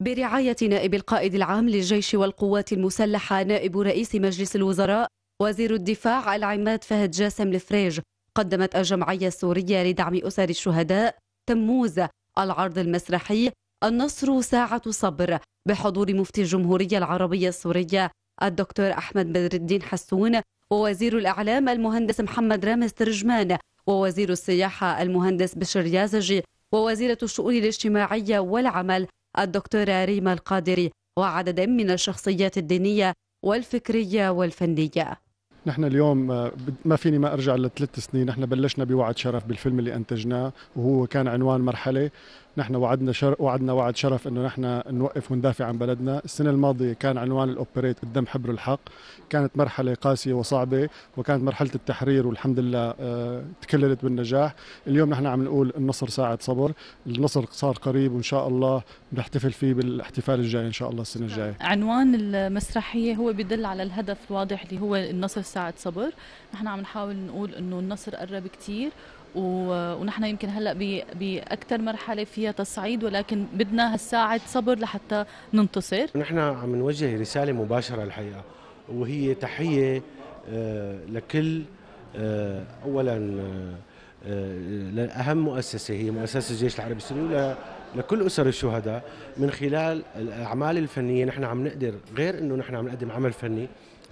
برعاية نائب القائد العام للجيش والقوات المسلحة نائب رئيس مجلس الوزراء وزير الدفاع العماد فهد جاسم الفريج قدمت الجمعية السورية لدعم أسر الشهداء تموز العرض المسرحي النصر ساعة صبر بحضور مفتي الجمهورية العربية السورية الدكتور أحمد بدر الدين حسون ووزير الإعلام المهندس محمد رامز ترجمان ووزير السياحة المهندس بشر يازجي ووزيرة الشؤون الاجتماعية والعمل الدكتورة ريما القادري وعدد من الشخصيات الدينية والفكرية والفنية نحن اليوم آه، ما فيني ما ارجع لثلاث سنين نحن بلشنا بوعد شرف بالفيلم اللي انتجناه وهو كان عنوان مرحله نحن وعدنا شر... وعدنا وعد شرف انه نحن نوقف وندافع عن بلدنا، السنه الماضيه كان عنوان الاوبريت قدام حبر الحق، كانت مرحله قاسيه وصعبه وكانت مرحله التحرير والحمد لله آه، تكللت بالنجاح، اليوم نحن عم نقول النصر ساعه صبر، النصر صار قريب وان شاء الله بنحتفل فيه بالاحتفال الجاي ان شاء الله السنه الجايه. عنوان المسرحيه هو بدل على الهدف الواضح اللي هو النصر ساعه صبر، نحن عم نحاول نقول انه النصر قرب كثير ونحن يمكن هلا باكثر مرحله فيها تصعيد ولكن بدنا هالساعه صبر لحتى ننتصر نحن عم نوجه رساله مباشره الحقيقه وهي تحيه آه، لكل آه، اولا آه، لاهم مؤسسه هي مؤسسه الجيش العربي السوري لكل أسر الشهداء من خلال الأعمال الفنية نحن عم نقدر غير أنه نحن عم نقدم عمل فني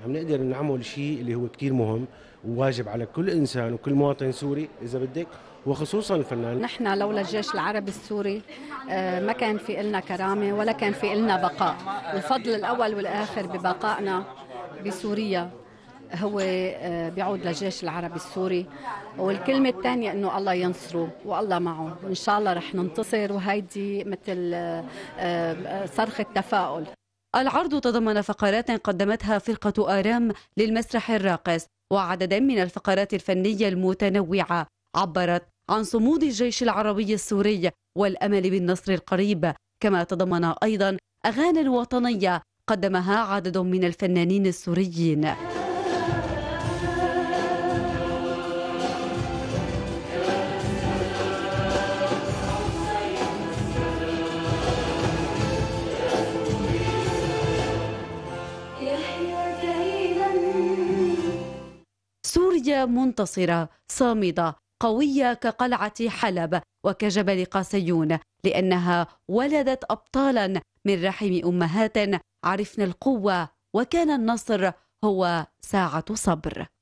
عم نقدر نعمل شيء اللي هو كثير مهم وواجب على كل إنسان وكل مواطن سوري إذا بدك وخصوصا الفنان نحن لولا الجيش العربي السوري آه، ما كان في إلنا كرامة ولا كان في إلنا بقاء الفضل الأول والآخر ببقائنا بسوريا هو آه، بيعود للجيش العربي السوري والكلمة الثانية أنه الله ينصره والله معه إن شاء الله رح ننتصر وهيدي مثل آه، آه، صرخة تفاؤل العرض تضمن فقرات قدمتها فرقة آرام للمسرح الراقص وعددا من الفقرات الفنية المتنوعة عبرت عن صمود الجيش العربي السوري والأمل بالنصر القريب كما تضمن أيضا أغاني وطنية قدمها عدد من الفنانين السوريين نتيجة منتصرة صامدة قوية كقلعة حلب وكجبل قاسيون لأنها ولدت أبطالا من رحم أمهات عرفنا القوة وكان النصر هو ساعة صبر